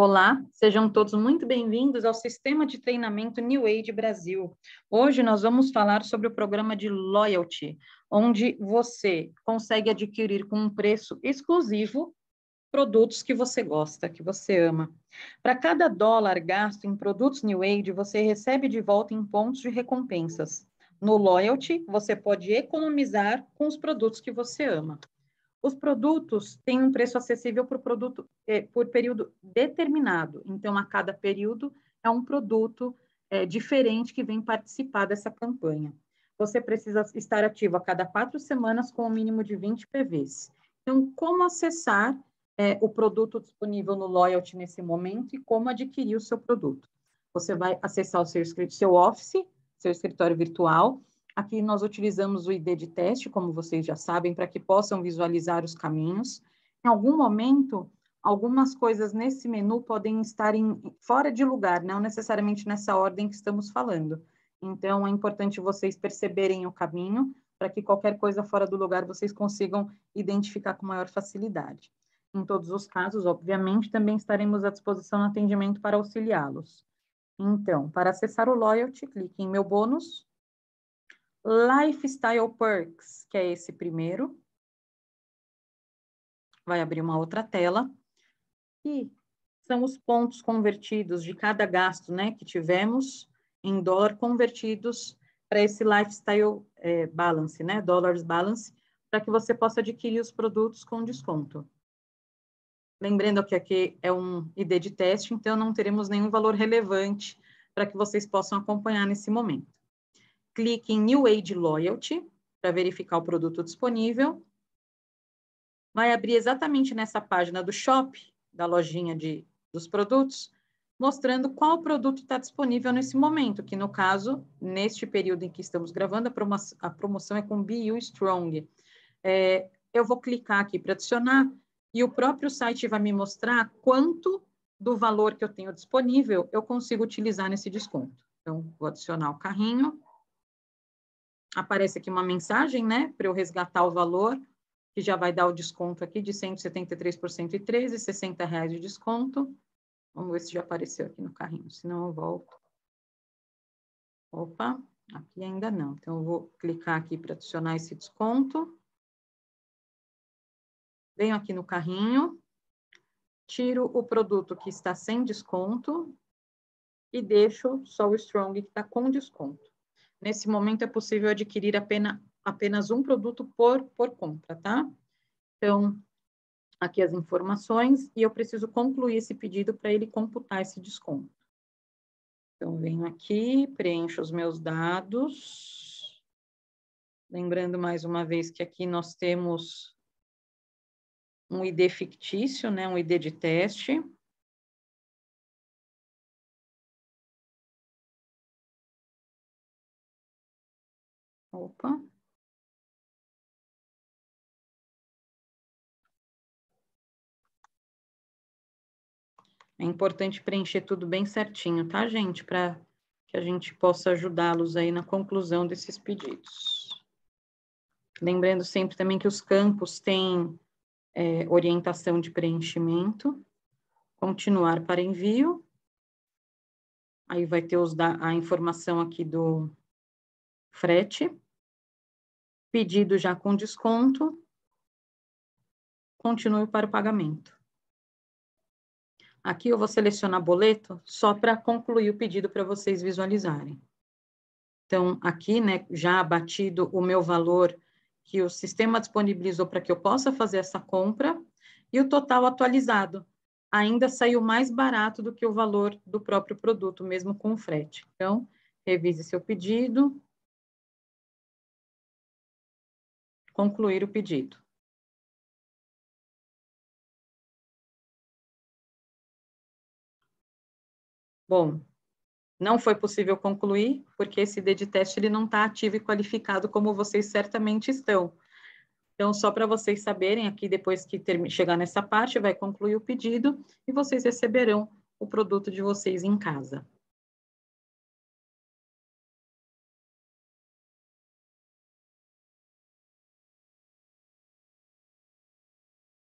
Olá, sejam todos muito bem-vindos ao Sistema de Treinamento New Age Brasil. Hoje nós vamos falar sobre o programa de Loyalty, onde você consegue adquirir com um preço exclusivo produtos que você gosta, que você ama. Para cada dólar gasto em produtos New Age, você recebe de volta em pontos de recompensas. No Loyalty, você pode economizar com os produtos que você ama. Os produtos têm um preço acessível por produto é, por período determinado. Então, a cada período é um produto é, diferente que vem participar dessa campanha. Você precisa estar ativo a cada quatro semanas com o um mínimo de 20 PVs. Então, como acessar é, o produto disponível no Loyalty nesse momento e como adquirir o seu produto? Você vai acessar o seu, seu Office, seu escritório virtual, Aqui nós utilizamos o ID de teste, como vocês já sabem, para que possam visualizar os caminhos. Em algum momento, algumas coisas nesse menu podem estar em, fora de lugar, não necessariamente nessa ordem que estamos falando. Então, é importante vocês perceberem o caminho para que qualquer coisa fora do lugar vocês consigam identificar com maior facilidade. Em todos os casos, obviamente, também estaremos à disposição no atendimento para auxiliá-los. Então, para acessar o Loyalty, clique em Meu Bônus Lifestyle Perks, que é esse primeiro. Vai abrir uma outra tela. E são os pontos convertidos de cada gasto né, que tivemos em dólar convertidos para esse Lifestyle é, Balance, né, Dollars Balance, para que você possa adquirir os produtos com desconto. Lembrando que aqui é um ID de teste, então não teremos nenhum valor relevante para que vocês possam acompanhar nesse momento clique em New Age Loyalty para verificar o produto disponível. Vai abrir exatamente nessa página do shop, da lojinha de, dos produtos, mostrando qual produto está disponível nesse momento, que no caso, neste período em que estamos gravando, a, promo a promoção é com BU Strong. É, eu vou clicar aqui para adicionar e o próprio site vai me mostrar quanto do valor que eu tenho disponível eu consigo utilizar nesse desconto. Então, vou adicionar o carrinho aparece aqui uma mensagem, né, para eu resgatar o valor, que já vai dar o desconto aqui de 173% e 13, 60 reais de desconto. Vamos ver se já apareceu aqui no carrinho, senão eu volto. Opa, aqui ainda não. Então, eu vou clicar aqui para adicionar esse desconto. Venho aqui no carrinho, tiro o produto que está sem desconto e deixo só o Strong que está com desconto. Nesse momento é possível adquirir apenas, apenas um produto por, por compra, tá? Então, aqui as informações e eu preciso concluir esse pedido para ele computar esse desconto. Então, venho aqui, preencho os meus dados. Lembrando mais uma vez que aqui nós temos um ID fictício, né, um ID de teste. Opa. É importante preencher tudo bem certinho, tá, gente? Para que a gente possa ajudá-los aí na conclusão desses pedidos. Lembrando sempre também que os campos têm é, orientação de preenchimento, continuar para envio. Aí vai ter os da, a informação aqui do, frete, pedido já com desconto, continue para o pagamento. Aqui eu vou selecionar boleto só para concluir o pedido para vocês visualizarem. Então, aqui, né, já abatido o meu valor que o sistema disponibilizou para que eu possa fazer essa compra e o total atualizado. Ainda saiu mais barato do que o valor do próprio produto, mesmo com frete. Então, revise seu pedido, concluir o pedido. Bom, não foi possível concluir, porque esse DediTest ele não está ativo e qualificado como vocês certamente estão. Então, só para vocês saberem, aqui depois que ter, chegar nessa parte, vai concluir o pedido e vocês receberão o produto de vocês em casa.